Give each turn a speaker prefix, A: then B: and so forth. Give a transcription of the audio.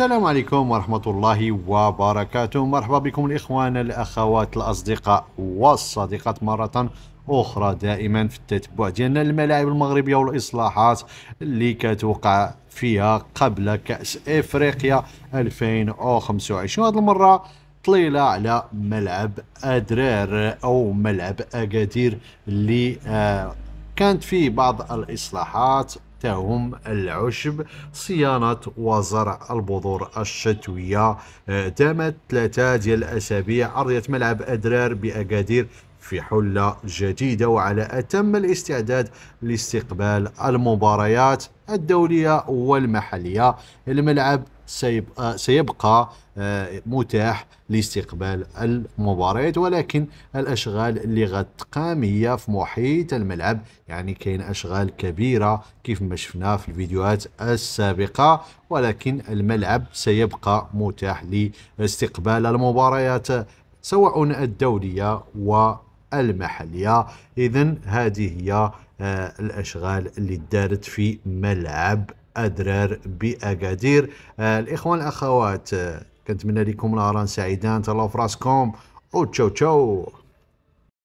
A: السلام عليكم ورحمة الله وبركاته مرحبا بكم الإخوان الأخوات الأصدقاء والصديقات مرة أخرى دائما في التتبع ديالنا الملاعب المغربية والإصلاحات اللي كتوقع فيها قبل كأس إفريقيا 2025 هذه المرة طليلة على ملعب أدرار أو ملعب أكادير اللي آه، كانت فيه بعض الإصلاحات تهم العشب صيانة وزرع البذور الشتوية آه، تمت ثلاثة ديال الأسابيع أرضية ملعب أدرار بأكادير في حلة جديدة وعلى أتم الاستعداد لاستقبال المباريات الدولية والمحلية الملعب آه، سيبقى, سيبقى آه، متاح لاستقبال المباريات ولكن الاشغال اللي غتقام هي في محيط الملعب يعني كاين اشغال كبيره كيف ما شفنا في الفيديوهات السابقه ولكن الملعب سيبقى متاح لاستقبال المباريات سواء الدوليه والمحليه اذا هذه هي آه، الاشغال اللي دارت في ملعب أدرار بأكادير آه، الإخوان الأخوات آه، كنتمنى لكم نهارا سعيدا تهلاو فراسكم او تشاو تشاو